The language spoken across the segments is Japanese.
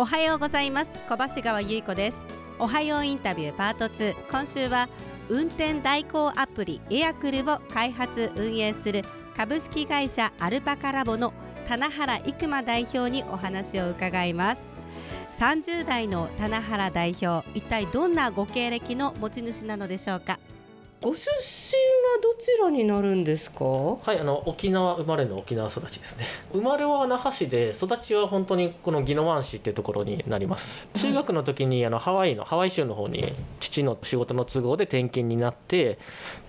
おはようございます小橋川由子ですおはようインタビューパート2今週は運転代行アプリエアクルを開発運営する株式会社アルパカラボの棚原育馬代表にお話を伺います30代の棚原代表一体どんなご経歴の持ち主なのでしょうかご出身はどちらになるんですかはいあの沖縄生まれの沖縄育ちですね生まれは那覇市で育ちは本当にこの宜野湾市っていうところになります中学の時にあのハワイのハワイ州の方に父の仕事の都合で転勤になって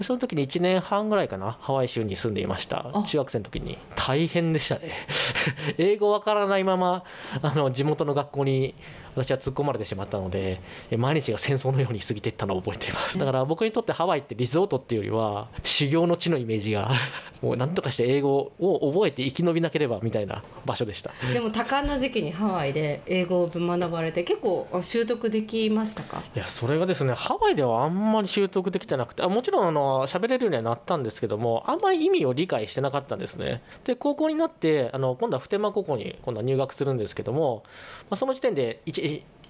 その時に一年半ぐらいかなハワイ州に住んでいました中学生の時に大変でしたね 英語わからないままあの地元の学校に私は突っ込まれてしまったので毎日が戦争のように過ぎていったのを覚えていますだから僕にとってハワイってリゾートっていうよりは修行の地のイメージが もう何とかして英語を覚えて生き延びなければみたいな場所でしたでも多感な時期にハワイで英語を学ばれて結構習得できましたかいやそれがですねハワイではあんまり習得できてなくてあもちろんあの喋れるようにはなったんですけどもあんまり意味を理解してなかったんですねで高校になってあの今度は普天間高校に今度は入学するんですけども、まあ、その時点で1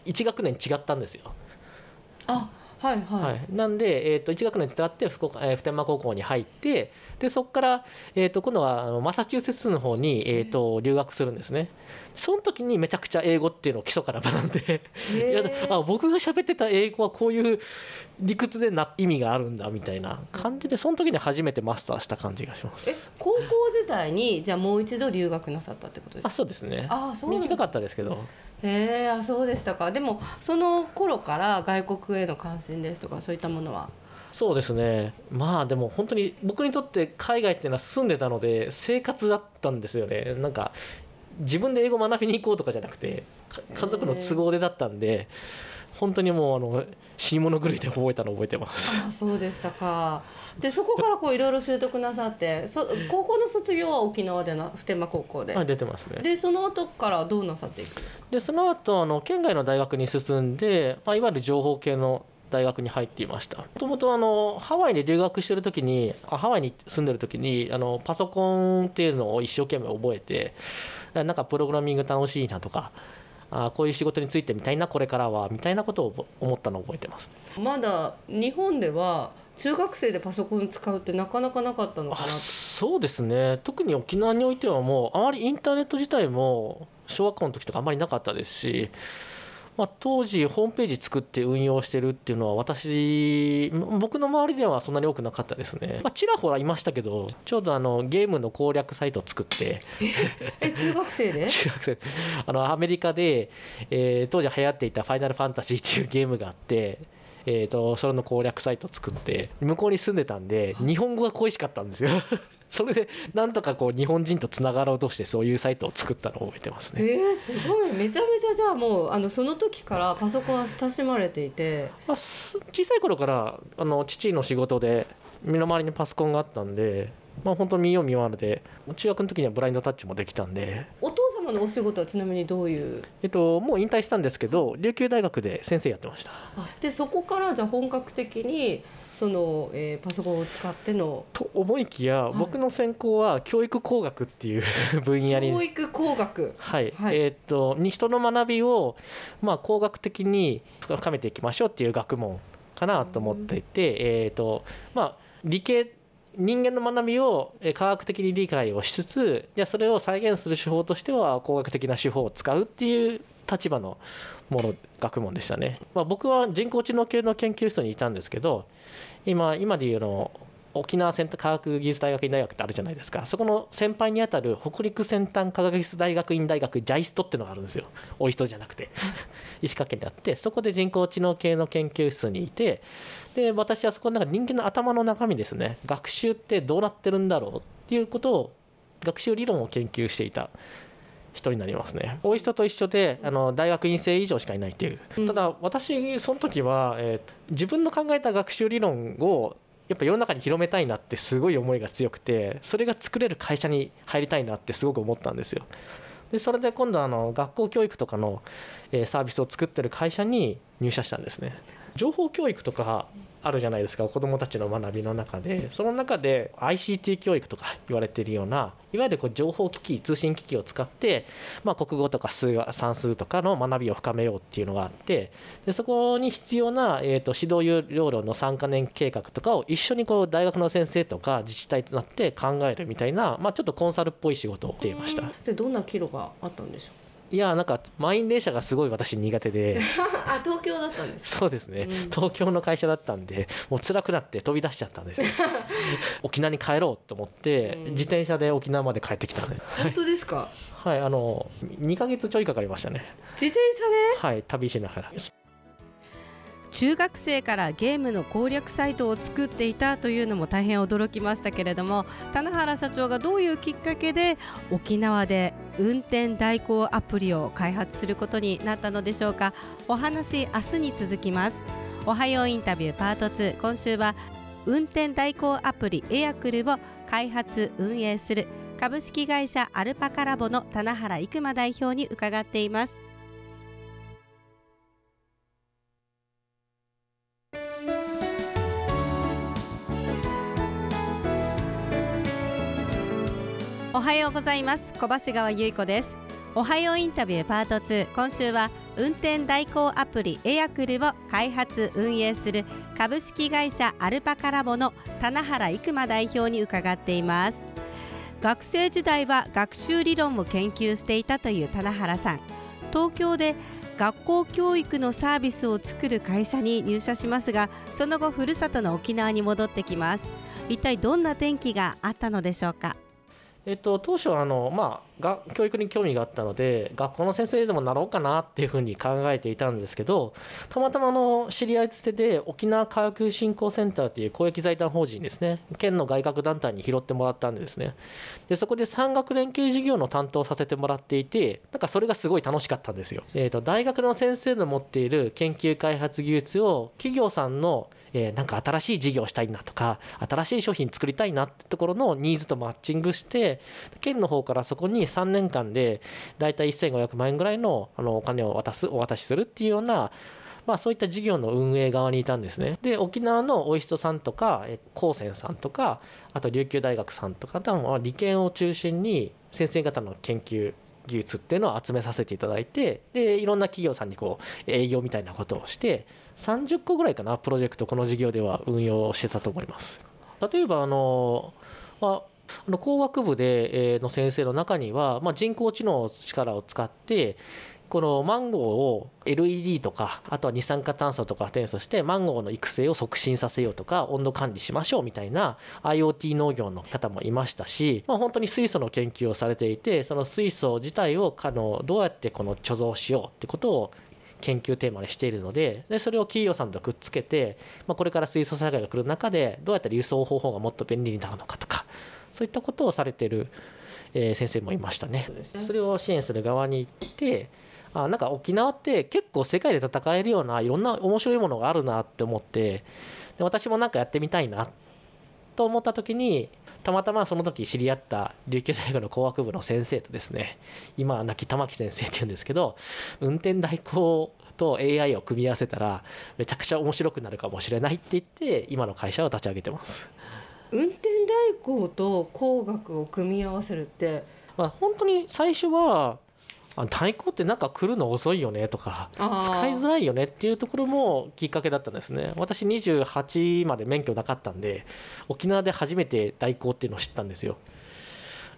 1, 学年違ったんですよ。あはい、はい、はい、なんで、えーと、1学年伝わって福岡、えー、普天間高校に入ってでそこから、えーと、今度はマサチューセッツの方に、えーと、留学するんですねその時にめちゃくちゃ英語っていうのを基礎から学んでい やあ僕が喋ってた英語はこういう理屈でな意味があるんだみたいな感じでその時に初めてマスターした感じがします高校時代にじゃあもう一度留学なさったってことですかあそうですねあそう短かったですけど、へえあそうでしたかでもその頃から外国への関心ですとかそういったものはそうですねまあでも本当に僕にとって海外っていうのは住んでたので生活だったんですよねなんか自分で英語学びに行こうとかじゃなくて家族の都合でだったんで、えー本当にもうあの死に物狂いで覚えたの覚えてます。あそうでしたか。でそこからこういろいろ習得なさって、そ高校の卒業は沖縄での普天間高校で。はい出てますね。でその後からどうなさっていくんですか。でその後あの県外の大学に進んで、まあいわゆる情報系の大学に入っていましたもともとあのハワイに留学してる時にあハワイに住んでる時にあのパソコンっていうのを一生懸命覚えてなんかプログラミング楽しいなとかあこういう仕事についてみたいなこれからはみたいなことを思ったのを覚えてます。まだ日本では中学生でパソコン使うってなかなかなかったのかなそうですね特に沖縄においてはもうあまりインターネット自体も小学校の時とかあんまりなかったですしまあ、当時ホームページ作って運用してるっていうのは私僕の周りではそんなに多くなかったですね、まあ、ちらほらいましたけどちょうどあのゲームの攻略サイトを作ってえ中学生で 中学生あのアメリカで、えー、当時流行っていた「ファイナルファンタジー」っていうゲームがあってえーと、それの攻略サイト作って向こうに住んでたんで日本語が恋しかったんですよそれでなんとかこう日本人とつながろうとしてそういうサイトを作ったのを覚えてますね。えー、すごいめちゃめちゃじゃあもうあのその時からパソコンは親しまれていて、あ、小さい頃からあの父の仕事で身の回りにパソコンがあったんで。まあ本当見よう見まねで中学の時にはブラインドタッチもできたんでお父様のお仕事はちなみにどういうえっともう引退したんですけど琉球大学で先生やってましたでそこからじゃあ本格的にその、えー、パソコンを使っての。と思いきや、はい、僕の専攻は教育工学っていう分野に教育工学はい、はい、えー、っとに人の学びを、まあ、工学的に深めていきましょうっていう学問かなと思っていて、えー、っとまあ、理系人間の学びを科学的に理解をしつつじゃそれを再現する手法としては工学的な手法を使うっていう立場のもの学問でしたね、まあ、僕は人工知能系の研究室にいたんですけど今今でいうの沖縄科学技術大学院大学ってあるじゃないですかそこの先輩にあたる北陸先端科学技術大学院大学ジャイストっていうのがあるんですよおイスじゃなくて 石川県であってそこで人工知能系の研究室にいてで私はそこの中人間の頭の中身ですね学習ってどうなってるんだろうっていうことを学習理論を研究していた人になりますね多い人と一緒であの大学院生以上しかいないっていう、うん、ただ私その時は、えー、自分の考えた学習理論をやっぱ世の中に広めたいなってすごい思いが強くてそれが作れる会社に入りたいなってすごく思ったんですよでそれで今度あの学校教育とかの、えー、サービスを作ってる会社に入社したんですね情報教育とかあるじゃないですか子どもたちの学びの中でその中で ICT 教育とか言われているようないわゆるこう情報機器通信機器を使って、まあ、国語とか数算数とかの学びを深めようっていうのがあってでそこに必要な、えーと、指導要領の3か年計画とかを一緒にこう大学の先生とか自治体となって考えるみたいな、まあ、ちょっとコンサルっぽい仕事をしていました。でどんな岐路があったんでしょういやなんか満員電車がすごい私苦手で あ東京だったんですそうですね、うん、東京の会社だったんでもう辛くなって飛び出しちゃったんです 沖縄に帰ろうと思って、うん、自転車で沖縄まで帰ってきたんです本当ですかはい、はい、あの2か月ちょいかかりましたね自転車ではい旅しながら中学生からゲームの攻略サイトを作っていたというのも大変驚きましたけれども棚原社長がどういうきっかけで沖縄で運転代行アプリを開発することになったのでしょうかお話明日に続きますおはようインタビューパート2今週は運転代行アプリエアクルを開発運営する株式会社アルパカラボの棚原育馬代表に伺っていますおはようございます小橋川由子ですおはようインタビューパート2今週は運転代行アプリエアクルを開発運営する株式会社アルパカラボの棚原育馬代表に伺っています学生時代は学習理論を研究していたという棚原さん東京で学校教育のサービスを作る会社に入社しますがその後ふるさとの沖縄に戻ってきます一体どんな転機があったのでしょうかえっと、当初あの、まあ、が教育に興味があったので学校の先生でもなろうかなっていうふうに考えていたんですけどたまたまの知り合いつてで沖縄科学振興センターっていう公益財団法人ですね県の外郭団体に拾ってもらったんですねでそこで産学連携事業の担当させてもらっていてなんかそれがすごい楽しかったんですよ、えーと、大学の先生の持っている研究開発技術を企業さんの、えー、なんか新しい事業したいなとか新しい商品作りたいなってところのニーズとマッチングして県の方からそこに3年間で大体1500万円ぐらいのあのお金を渡すお渡しするっていうようなまあ、そういった事業の運営側にいたんですね。で沖縄のオイストさんとか高専さんとかあと琉球大学さんとか多の理研を中心に先生方の研究技術っていうのを集めさせていただいてでいろんな企業さんにこう営業みたいなことをして30個ぐらいかなプロジェクトこの事業では運用してたと思います。例えばあの、まああの工学部での先生の中には、まあ、人工知能の力を使ってこのマンゴーを LED とかあとは二酸化炭素とか転送してマンゴーの育成を促進させようとか温度管理しましょうみたいな IoT 農業の方もいましたし、まあ、本当に水素の研究をされていてその水素自体をあのどうやってこの貯蔵しようってことを研究テーマにしているのででそれを企業さんとくっつけて、まあ、これから水素災害が来る中でどうやって輸送方法がもっと便利になるのかとかそういったことをされてる、え先生もいましたね。それを支援する側に行ってあなんか沖縄って結構世界で戦えるようないろんな面白いものがあるなって思ってで私もなんかやってみたいなと思った時にたまたまその時知り合った琉球大学の工学部の先生とですね今は亡き玉木先生っていうんですけど運転代行と AI を組み合わせたらめちゃくちゃ面白くなるかもしれないって言って今の会社を立ち上げてます。運転代行と工学を組み合わせるって、まあ、本当に最初は代行ってなんか来るの遅いよねとか使いづらいよねっていうところもきっかけだったんですね私28まで免許なかったんで沖縄で初めて代行っていうのを知ったんですよ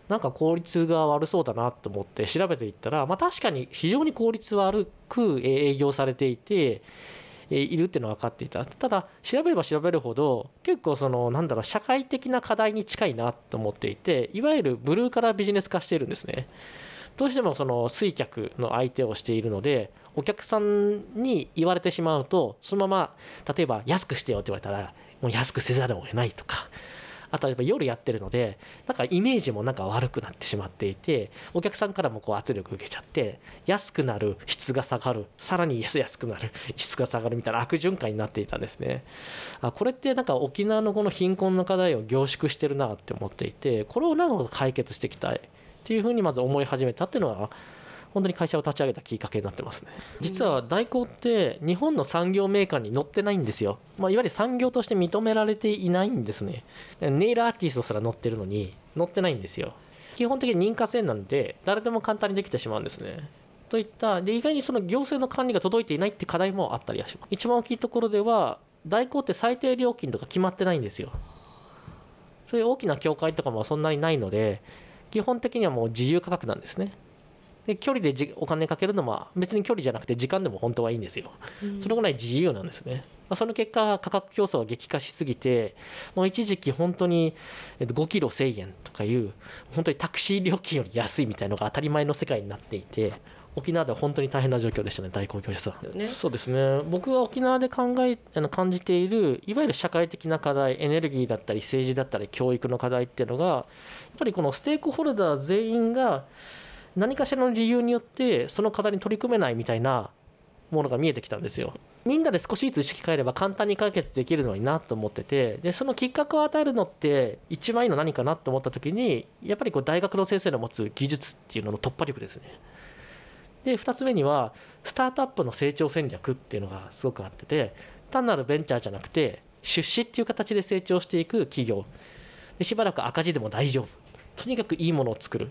なんか効率が悪そうだなと思って調べていったら、まあ、確かに非常に効率悪く営業されていているっていうのは分かっていたただ調べれば調べるほど結構そのなんだろう社会的な課題に近いなと思っていていわゆるブルーラービジネス化しているんですねどうしてもその水客の相手をしているのでお客さんに言われてしまうとそのまま例えば安くしてよって言われたらもう安くせざるを得ないとかあとはやっぱ夜やってるのでなんかイメージもなんか悪くなってしまっていてお客さんからもこう圧力受けちゃって安くなる質が下がるさらに安くなる質が下がるみたいな悪循環になっていたんですねあこれってなんか沖縄のこの貧困の課題を凝縮してるなって思っていてこれをなんか解決していきたいっていうふうにまず思い始めたっていうのは本当に会社を立ち上げたきっかけになってますね実は代行って日本の産業メーカーに載ってないんですよ、まあ、いわゆる産業として認められていないんですねネイルアーティストすら載ってるのに載ってないんですよ基本的に認可制なんで誰でも簡単にできてしまうんですねといったで意外にその行政の管理が届いていないって課題もあったりはします一番大きいところでは代行って最低料金とか決まってないんですよそういう大きな協会とかもそんなにないので基本的にはもう自由価格なんですねで距離でじお金かけるのは別に距離じゃなくて時間でも本当はいいんですよ、うん、それぐらい自由なんですね、まあ、その結果価格競争は激化しすぎてもう一時期本当に5キロ1000円とかいう本当にタクシー料金より安いみたいなのが当たり前の世界になっていて沖縄では本当に大変な状況でしたね大公共施設ね、そうですね僕が沖縄で考えあの感じているいわゆる社会的な課題エネルギーだったり政治だったり教育の課題っていうのがやっぱりこのステークホルダー全員が何かしらの理由によってその課題に取り組めないみたいなものが見えてきたんですよ。みんなで少しずつ意識変えれば簡単に解決できるのになと思っててでそのきっかけを与えるのって一番いいの何かなと思った時にやっぱりこう大学の先生の持つ技術っていうのの突破力ですね。で2つ目にはスタートアップの成長戦略っていうのがすごくあってて単なるベンチャーじゃなくて出資っていう形で成長していく企業でしばらく赤字でも大丈夫とにかくいいものを作る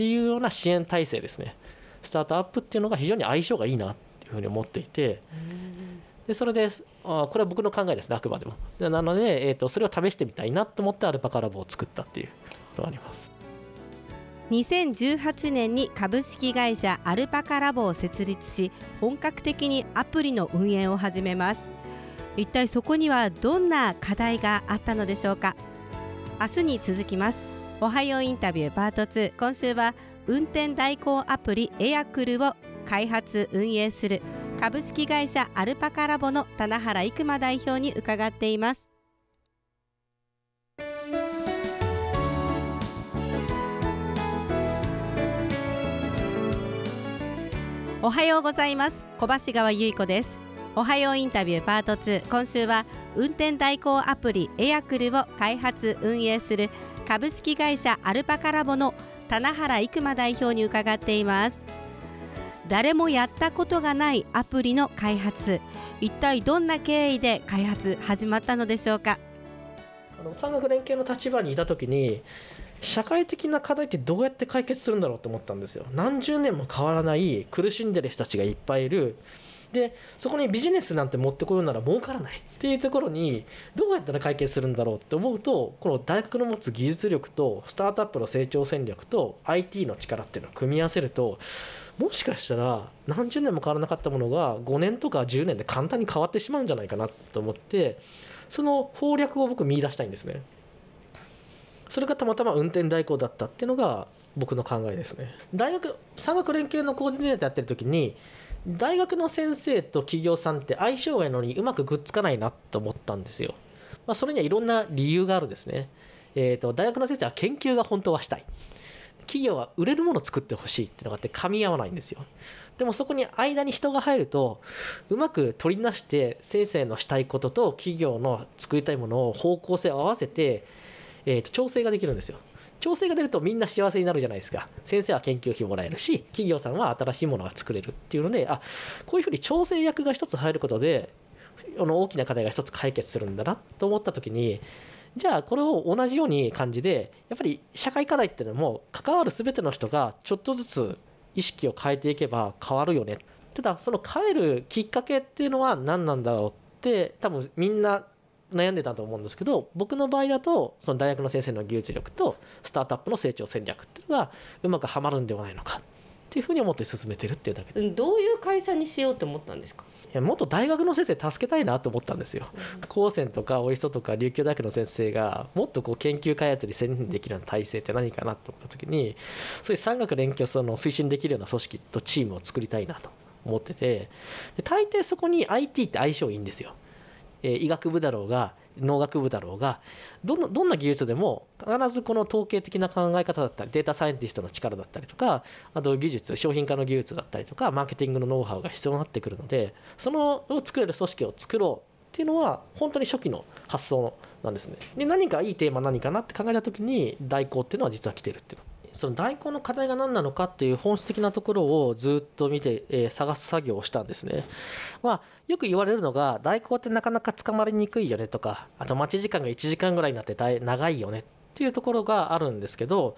っていうような支援体制ですねスタートアップっていうのが非常に相性がいいなっていうふうに思っていてでそれであこれは僕の考えですねあくまでもでなので、えーと、とそれを試してみたいなと思ってアルパカラボを作ったっていうことがあります2018年に株式会社アルパカラボを設立し本格的にアプリの運営を始めます一体そこにはどんな課題があったのでしょうか明日に続きますおはようインタビューパート2今週は運転代行アプリエアクルを開発運営する株式会社アルパカラボの棚原育馬代表に伺っていますおはようございます小橋川由衣子ですおはようインタビューパート2今週は運転代行アプリエアクルを開発運営する株式会社アルパカラボの棚原育馬代表に伺っています誰もやったことがないアプリの開発一体どんな経緯で開発始まったのでしょうかあの産学連携の立場にいたときに社会的な課題ってどうやって解決するんだろうと思ったんですよ何十年も変わらない苦しんでる人たちがいっぱいいるでそこにビジネスなんて持ってこようなら儲からないっていうところにどうやったら解決するんだろうって思うとこの大学の持つ技術力とスタートアップの成長戦略と IT の力っていうのを組み合わせるともしかしたら何十年も変わらなかったものが5年とか10年で簡単に変わってしまうんじゃないかなと思ってその方略を僕見出したいんですね。それがたまたま運転代行だったっていうのが僕の考えですね大学産学連携のコーディネーターやってる時に大学の先生と企業さんって相性がいいのにうまくくっつかないなと思ったんですよ。まあ、それにはいろんな理由があるんですね。えーと、大学の先生は研究が本当はしたい。企業は売れるものを作ってほしいっていうのがあって噛み合わないんですよ。でもそこに間に人が入るとうまく取りなして先生のしたいことと企業の作りたいものを方向性を合わせて、えーと調整ができるんですよ。調整が出るとみんな幸せになるじゃないですか先生は研究費もらえるし企業さんは新しいものが作れるっていうのであこういうふうに調整役が一つ入ることであの大きな課題が一つ解決するんだなと思った時にじゃあこれを同じように感じでやっぱり社会課題っていうのも関わる全ての人がちょっとずつ意識を変えていけば変わるよねただその変えるきっかけっていうのは何なんだろうって多分みんな悩んでたと思うんですけど僕の場合だとその大学の先生の技術力とスタートアップの成長戦略っていうのがうまくはまるんではないのかっていうふうに思って進めてるっていうだけでどういう会社にしようと思ったんですかいやもっと大学の先生助けたいなと思ったんですよ、うん、高専とかおいそとか琉球大学の先生がもっとこう研究開発に専念できるような体制って何かなと思った時にそういう産学連携をその推進できるような組織とチームを作りたいなと思ってて大抵そこに IT って相性いいんですよえ医学部だろうが農学部だろうがどのどんな技術でも必ずこの統計的な考え方だったりデータサイエンティストの力だったりとかあと技術商品化の技術だったりとかマーケティングのノウハウが必要になってくるのでそのを作れる組織を作ろうっていうのは本当に初期の発想なんですね。で何かいいテーマ何かなって考えた時に代行っていうのは実は来てるっていうのその代行の課題が何なのかっていう本質的なところをずっと見て、えー、探す作業をしたんですね。まあ、よく言われるのが代行ってなかなか捕まりにくいよねとかあと待ち時間が1時間ぐらいになって長いよねっていうところがあるんですけど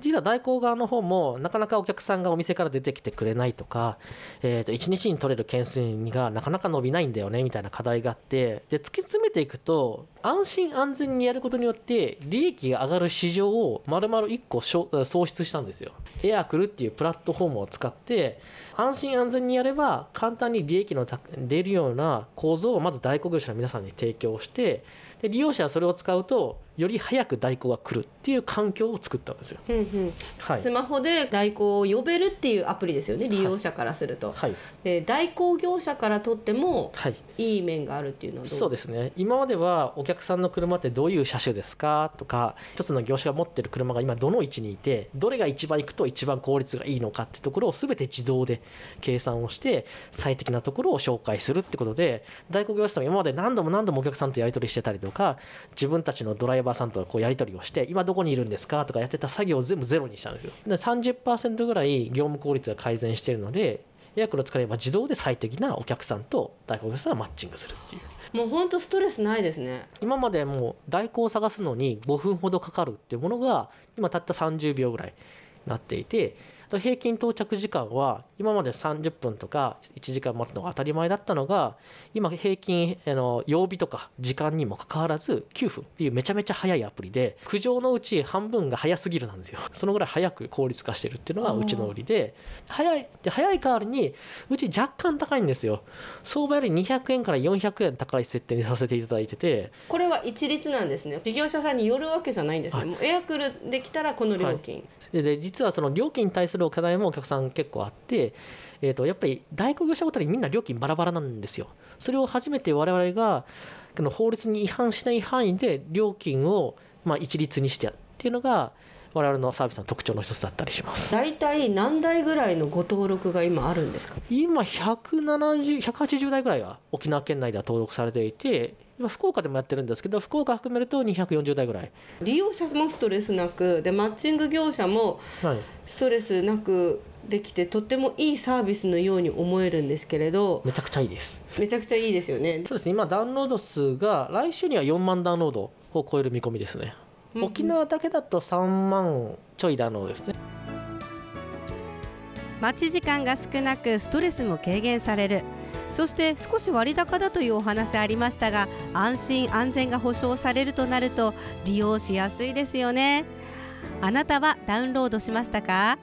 実は代行側の方もなかなかお客さんがお店から出てきてくれないとか、えー、と1日に取れる件数がなかなか伸びないんだよねみたいな課題があってで突き詰めていくと安心安全にやることによって利益が上がる市場をまる1個創出したんですよ。エアクルっていうプラットフォームを使って安心安全にやれば簡単に利益の出るような構造をまず代行業者の皆さんに提供してで利用者はそれを使うとより早く代行が来るっていう環境を作ったんですよ、うんうんはい、スマホで代行を呼べるっていうアプリですよね利用者からすると、はい、代行業者からとってもいい面があるっていうのはそうですね今まではお客さんの車ってどういう車種ですかとか一つの業者が持ってる車が今どの位置にいてどれが一番行くと一番効率がいいのかっていうところを全て自動で計算をして最適なところを紹介するってことで代行業者さん今まで何度も何度もお客さんとやり取りしてたりとか自分たちのドライバーバーさんとこうやり取りをして、今どこにいるんですかとかやってた作業を全部ゼロにしたんですよ。で30%ぐらい業務効率が改善してるので、エアクロを使えば自動で最適なお客さんと代行業者がマッチングするっていうもうほんとストレスないですね今までもう代行を探すのに5分ほどかかるっていうものが今たった30秒ぐらいなっていてと平均到着時間は今まで30分とか1時間待つのが当たり前だったのが今平均あの曜日とか時間にもかかわらず9分っていうめちゃめちゃ早いアプリで苦情のうち半分が早すぎるなんですよ そのぐらい早く効率化してるっていうのがうちの売りで早いで早い代わりにうち若干高いんですよ相場より200円から400円高い設定にさせていただいててこれは一律なんですね事業者さんによるわけじゃないんですね、はい、もうエアクルできたらこの料金、はい、で実はその料金に対するど課題もお客さん結構あって、えー、とやっぱり代行業者ごとにみんな料金バラバラなんですよ。それを初めて我々がの法律に違反しない範囲で料金をまあ一律にしてっていうのが我々のサービスの特徴の一つだったりします大体何台ぐらいのご登録が今あるんですか今170 180台ぐらいは沖縄県内では登録されていて今福岡でもやってるんですけど福岡含めると240台ぐらい利用者もストレスなくでマッチング業者もストレスなくできて、はい、とってもいいサービスのように思えるんですけれどめちゃくちゃいいですめちゃくちゃいいですよねそうですね今ダウンロード数が来週には4万ダウンロードを超える見込みですね、うん、沖縄だけだと3万ちょいダウンロードですね待ち時間が少なくストレスも軽減されるそして少し割高だというお話ありましたが安心安全が保証されるとなると利用しやすいですよねあなたはダウンロードしましたか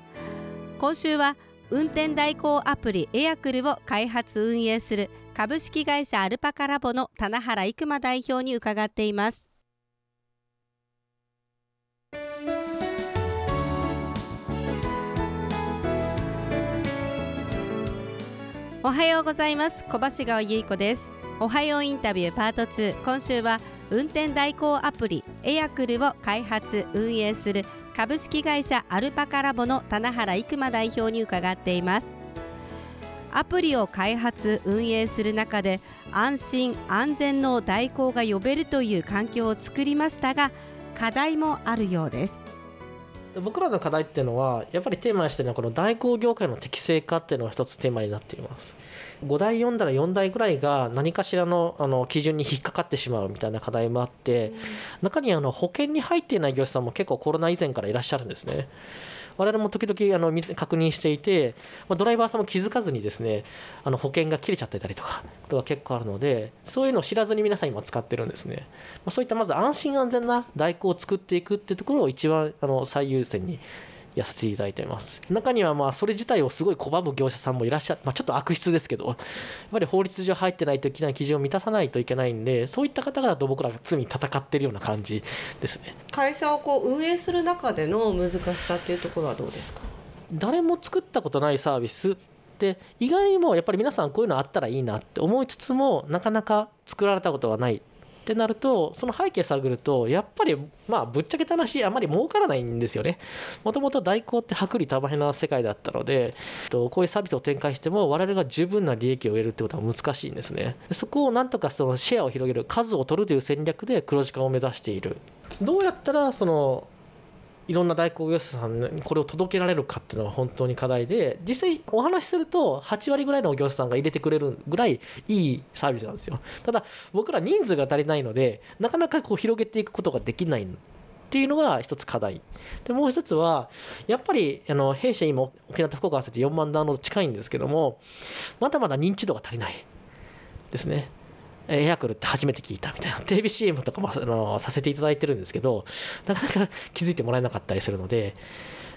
今週は運転代行アプリエアクルを開発運営する株式会社アルパカラボの棚原育馬代表に伺っていますおはようございます小橋川結子ですおはようインタビューパート2今週は運転代行アプリエアクルを開発運営する株式会社アルパカラボの棚原育馬代表に伺っていますアプリを開発運営する中で安心安全の代行が呼べるという環境を作りましたが課題もあるようです僕らの課題っていうのはやっぱりテーマにしてるのはこの代行業界の適正化っていうのが一つテーマになっています5台読んだら4台ぐらいが何かしらのあの基準に引っかかってしまうみたいな課題もあって、中にあの保険に入っていない業者さんも結構コロナ以前からいらっしゃるんですね我々も時々あの確認していて、まドライバーさんも気づかずにですねあの保険が切れちゃってたりとかことが結構あるのでそういうのを知らずに皆さん今使ってるんですね、まそういったまず安心安全な代行を作っていくっていうところを一番あの最優先にやさせていただいてます中にはまあそれ自体をすごい拒む業者さんもいらっしゃって、まあ、ちょっと悪質ですけどやっぱり法律上入ってないといけない基準を満たさないといけないんでそういった方々と僕らが罪に戦ってるような感じですね会社をこう運営する中での難しさっていうところはどうですか誰も作ったことないサービスで意外にもやっぱり皆さんこういうのあったらいいなって思いつつもなかなか作られたことはないってなるとその背景探るとやっぱりまあぶっちゃけた話あまり儲からないんですよねもともと代行って薄利多売な世界だったのでこういうサービスを展開しても我々が十分な利益を得るってことは難しいんですねそこをなんとかそのシェアを広げる数を取るという戦略で黒字化を目指しているどうやったらそのいろんな代行業者さんにこれを届けられるかっていうのは本当に課題で実際お話しすると8割ぐらいの業者さんが入れてくれるぐらいいいサービスなんですよただ僕ら人数が足りないのでなかなかこう広げていくことができないっていうのが一つ課題。で、もう一つは、やっぱり、あの、弊社今、沖縄と福岡合わせて4万ダウンロード近いんですけども、まだまだ認知度が足りないですね。エアクルって初めて聞いたみたいな テレビ CM とかもあのさせていただいてるんですけどなかなか気づいてもらえなかったりするので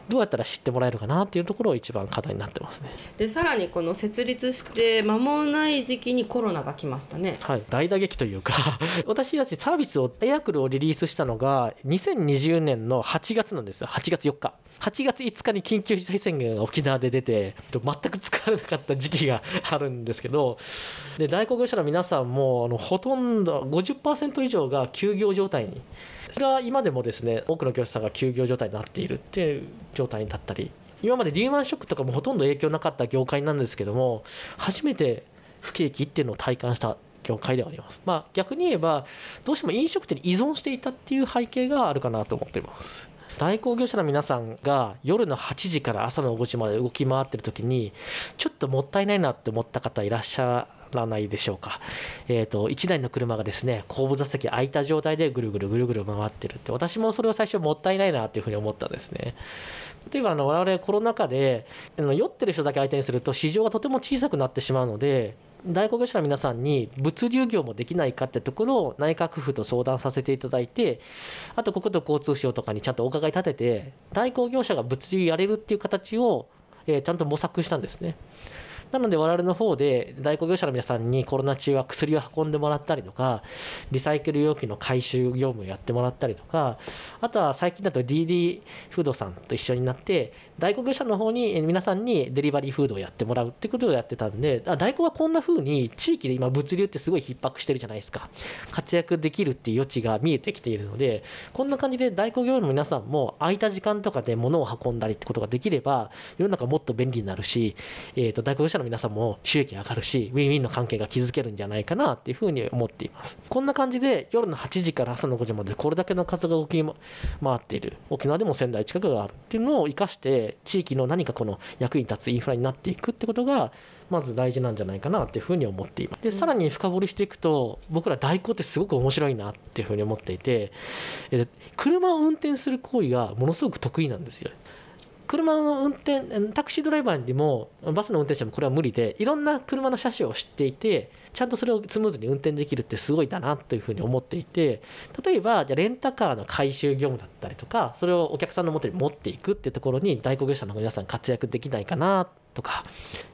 どうやったら知ってもらえるかなっていうところを一番課題になってますねでさらにこの設立して間もない時期にコロナが来ましたねはい大打撃というか 私たちサービスをエアクルをリリースしたのが2020年の8月なんですよ8月4日8月5日に緊急事態宣言が沖縄で出て全く使われなかった時期があるんですけどで代行業者の皆さんもあのほとんど50%以上が休業状態にそれは今でもですね多くの業者さんが休業状態になっているっていう状態になったり今までリーマンショックとかもほとんど影響なかった業界なんですけども初めて不景気っていうのを体感した業界ではあります、まあ、逆に言えばどうしても飲食店に依存していたっていう背景があるかなと思っています代行業者の皆さんが夜の8時から朝の5時まで動き回ってる時にちょっともったいないなって思った方いらっしゃらないでしょうか、えーと、1台の車がですね後部座席空いた状態でぐるぐるぐるぐる回ってるって私もそれを最初もったいないなというふうに思ったんですね例えばあの我々コロナ禍で酔ってる人だけ相手にすると市場がとても小さくなってしまうので代行業者の皆さんに物流業もできないかってところを内閣府と相談させていただいてあと国土交通省とかにちゃんとお伺い立てて代行業者が物流やれるっていう形を、えちゃんと模索したんですね。なので我々の方で代行業者の皆さんにコロナ中は薬を運んでもらったりとかリサイクル容器の回収業務をやってもらったりとかあとは最近だと DD フードさんと一緒になって代行業者の方に皆さんにデリバリーフードをやってもらうってことをやってたんであ代行はこんな風に地域で今物流ってすごい逼迫してるじゃないですか活躍できるっていう余地が見えてきているのでこんな感じで代行業の皆さんも空いた時間とかで物を運んだりってことができれば世の中もっと便利になるし、えー、と代行業者の皆さんも収益上がるし、ウィンウィンの関係が築けるんじゃないかなっていうふうに思っています。こんな感じで夜の8時から朝の5時までこれだけの数が動き回っている。沖縄でも仙台近くがあるっていうのを活かして、地域の何かこの役に立つインフラになっていくってことが、まず大事なんじゃないかなっていうふうに思っています。で、さらに深掘りしていくと、僕ら代行ってすごく面白いなっていうふうに思っていて、え車を運転する行為がものすごく得意なんですよ。車の運転タクシードライバーにもバスの運転手もこれは無理でいろんな車の車種を知っていてちゃんとそれをスムーズに運転できるってすごいだなというふうに思っていて例えばじゃレンタカーの回収業務だったりとかそれをお客さんのもとに持っていくってところに代行業者の皆さん活躍できないかなってとか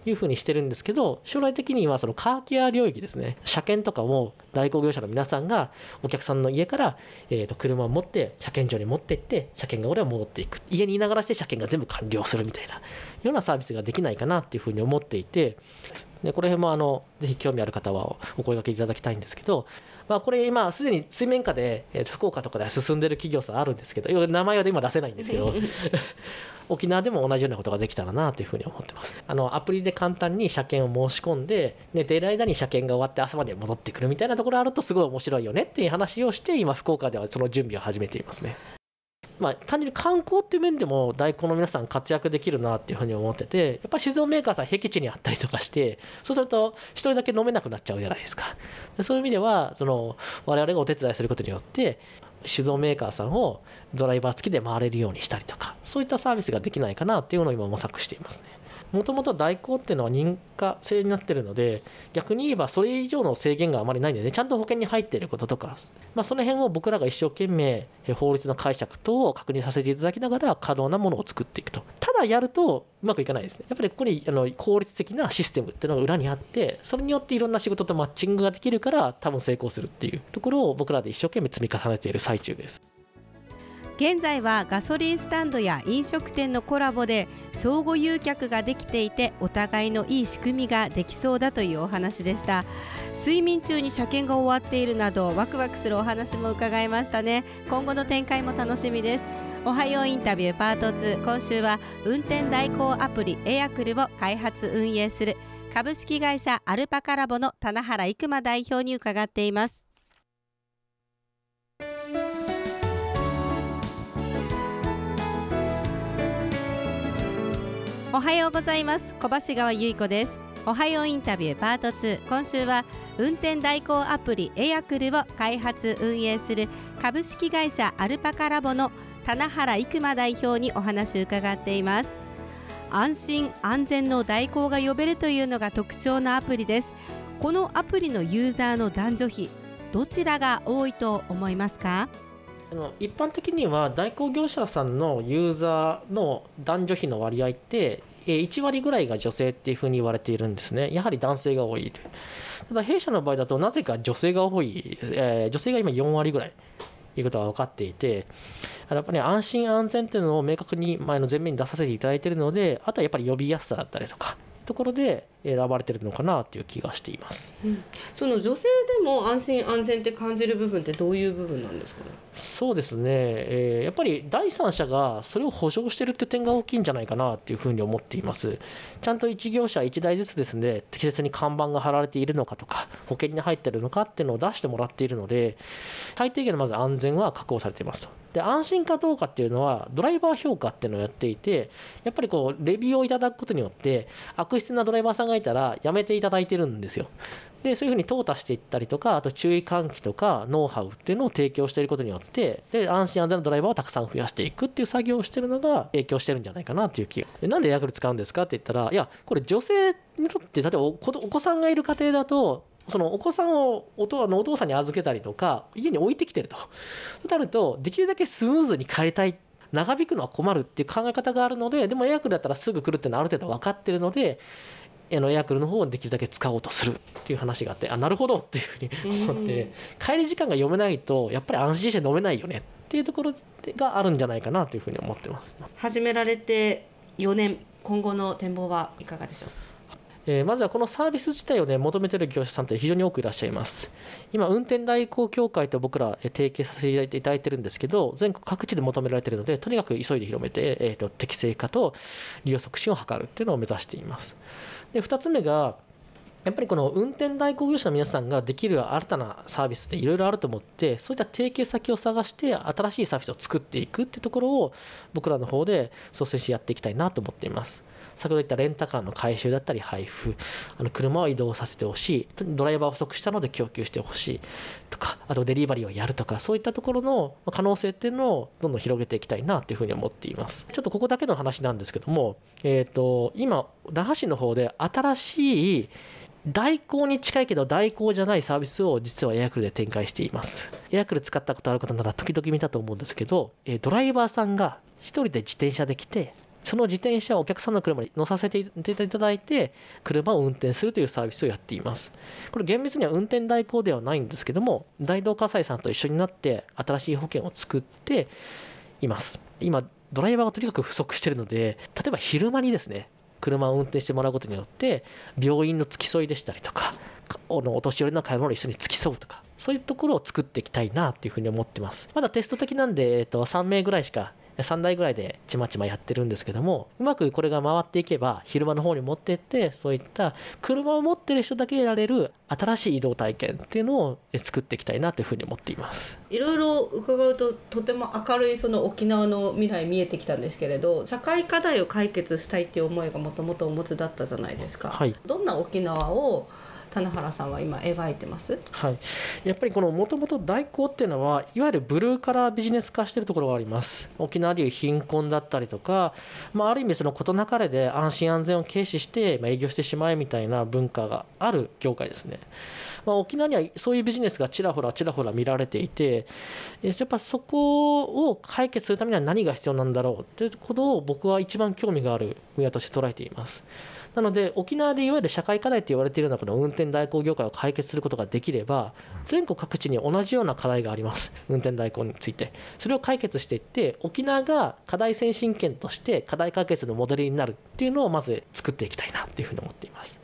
いうふうにしてるんですけど将来的にはそのカーケア領域ですね車検とかも代行業者の皆さんがお客さんの家から、えと車を持って車検場に持って行って車検が俺は戻っていく家にいながらして車検が全部完了するみたいなようなサービスができないかなっていうふうに思っていてでこの辺もあのぜひ興味ある方はお声がけいただきたいんですけどまあ、これ今すでに水面下で、えー、福岡とかでは進んでる企業さんあるんですけど名前は今出せないんですけど 沖縄でも同じようなことができたらなというふうに思ってます、あのアプリで簡単に車検を申し込んで寝ている間に車検が終わって朝まで戻ってくるみたいなところあるとすごい面白いよねっていう話をして今福岡ではその準備を始めていますねまあ、単純に観光っていう面でも大根の皆さん活躍できるなっていうふうに思っててやっぱり酒造メーカーさん僻地にあったりとかしてそうすると1人だけ飲めなくなっちゃうじゃないですかでそういう意味ではその我々がお手伝いすることによって酒造メーカーさんをドライバー付きで回れるようにしたりとかそういったサービスができないかなっていうのを今模索していますね。もともと代行っていうのは認可制になってるので逆に言えばそれ以上の制限があまりないんでねちゃんと保険に入っていることとか、まあ、その辺を僕らが一生懸命法律の解釈等を確認させていただきながら可能なものを作っていくとただやるとうまくいかないですねやっぱりここにあの効率的なシステムっていうのが裏にあってそれによっていろんな仕事とマッチングができるから多分成功するっていうところを僕らで一生懸命積み重ねている最中です現在はガソリンスタンドや飲食店のコラボで相互誘客ができていてお互いのいい仕組みができそうだというお話でした睡眠中に車検が終わっているなどワクワクするお話も伺いましたね今後の展開も楽しみですおはようインタビューパート2今週は運転代行アプリエアクルを開発運営する株式会社アルパカラボの棚原育馬代表に伺っていますおはようございます小橋川由衣子ですおはようインタビューパート2今週は運転代行アプリエアクルを開発運営する株式会社アルパカラボの棚原育馬代表にお話を伺っています安心安全の代行が呼べるというのが特徴のアプリですこのアプリのユーザーの男女比どちらが多いと思いますかあの一般的には代行業者さんのユーザーの男女比の割合って1割ぐらいが女性っていうふうに言われているんですねやはり男性が多いただ弊社の場合だとなぜか女性が多い、えー、女性が今4割ぐらいいうことが分かっていてやっぱり、安心安全っていうのを明確に前の前面に出させていただいているのであとはやっぱり呼びやすさだったりとかところで選ばれてるのかなという気がしています、うん、その女性でも安心安全って感じる部分ってどういう部分なんですかねそうですね、えー、やっぱり第三者がそれを保証してるって点が大きいんじゃないかなというふうに思っていますちゃんと1業者1台ずつですね適切に看板が貼られているのかとか保険に入ってるのかっていうのを出してもらっているので最低限のまず安全は確保されていますとで安心かどうかっていうのはドライバー評価っていうのをやっていてやっぱりこうレビューをいただくことによって悪質なドライバーさんがいたらやめていただいてるんですよでそういうふうに淘汰していったりとかあと注意喚起とかノウハウっていうのを提供していることによってで安心安全なドライバーをたくさん増やしていくっていう作業をしてるのが影響してるんじゃないかなっていう気がなんでヤクル使うんですかって言ったらいやこれ女性にとって例えばお子さんがいる家庭だとそのお子さんをお父のお父さんに預けたりとか家に置いてきてると。うなるとできるだけスムーズに帰りたい長引くのは困るっていう考え方があるのででもエアクルだったらすぐ来るってのはある程度分かってるのであのエアクルの方をできるだけ使おうとするっていう話があってあなるほどっていうふうに思って、帰り時間が読めないとやっぱり安心して飲めないよねっていうところがあるんじゃないかなというふうに思ってます。始められて4年今後の展望はいかがでしょうえー、まずはこのサービス自体を、ね、求めている業者さんって非常に多くいらっしゃいます。今、運転代行協会と僕ら、えー、提携させていただいているんですけど、全国各地で求められているので、とにかく急いで広めて、えーと、適正化と利用促進を図るというのを目指しています。で2つ目がやっぱりこの運転代行業者の皆さんができる新たなサービスっていろいろあると思ってそういった提携先を探して新しいサービスを作っていくってところを僕らの方で率先してやっていきたいなと思っています先ほど言ったレンタカーの回収だったり配布、あの車を移動させてほしい、ドライバー不足したので供給してほしいとか、あとデリバリーをやるとか、そういったところの可能性っていうのをどんどん広げていきたいなというふうに思っています。ちょっとここだけの話なんですけども、えっ、ー、と、今、那覇市の方で新しい代行に近いけど代行じゃないサービスを実はエアクルで展開していますエアクル使ったことある方なら時々見たと思うんですけどドライバーさんが1人で自転車で来てその自転車をお客さんの車に乗させていただいて、車を運転するというサービスをやっています。これ厳密には運転代行ではないんですけども、大同火災さんと一緒になって新しい保険を作っています。今、ドライバーがとにかく不足してるので、例えば昼間にですね、車を運転してもらうことによって、病院の付き添いでしたりとか、お年寄りの買い物を一緒に付き添うとか、そういうところを作っていきたいなというふうに思ってます。まだテスト的なんで、えっと、3名ぐらいしか3台ぐらいでちまちまやってるんですけどもうまくこれが回っていけば昼間の方に持ってってそういった車を持ってる人だけ得られる新しい移動体験っていうのを作っていきたいなというふうに思っていますいろいろ伺うととても明るいその沖縄の未来見えてきたんですけれど社会課題を解決したいっていう思いがもともとお持ちだったじゃないですか。はい、どんな沖縄を棚原さんは今描いてます、はい、やっぱりこのもともと代行っていうのはいわゆるブルーカラービジネス化しているところがあります沖縄でいう貧困だったりとか、まあ、ある意味その事なかれで安心安全を軽視して、ま営業してしまえみたいな文化がある業界ですね、まあ、沖縄にはそういうビジネスがちらほらちらほら見られていてやっぱそこを解決するためには何が必要なんだろうということを僕は一番興味がある分野として捉えています。なので沖縄でいわゆる社会課題と言われているようなこの運転代行業界を解決することができれば全国各地に同じような課題があります運転代行についてそれを解決していって沖縄が課題先進権として課題解決のモデルになるっていうのをまず作っていきたいなっていうふうに思っています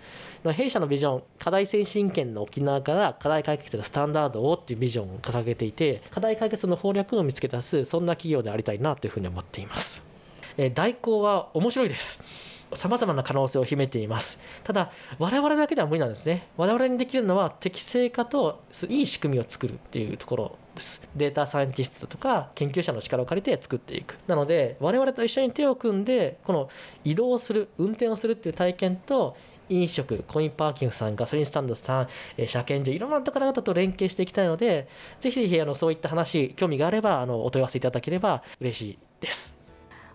弊社のビジョン課題先進権の沖縄から課題解決のスタンダードをっていうビジョンを掲げていて課題解決の方略を見つけ出すそんな企業でありたいなというふうに思っています代行は面白いです様々な可能性を秘めています。ただ、我々だけでは無理なんですね。我々にできるのは適正化といい仕組みを作るっていうところです。データサイエンティストとか研究者の力を借りて作っていく。なので、我々と一緒に手を組んで、この移動する、運転をするっていう体験と、飲食、コインパーキングさん、ガソリンスタンドさん、え車検所、いろんな方々と連携していきたいので、ぜひぜひあのそういった話、興味があればあのお問い合わせいただければ嬉しいです。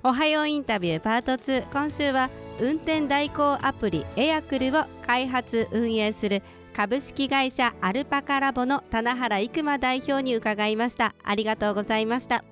おはようインタビューパート2今週は運転代行アプリエアクルを開発運営する株式会社アルパカラボの棚原育馬代表に伺いましたありがとうございました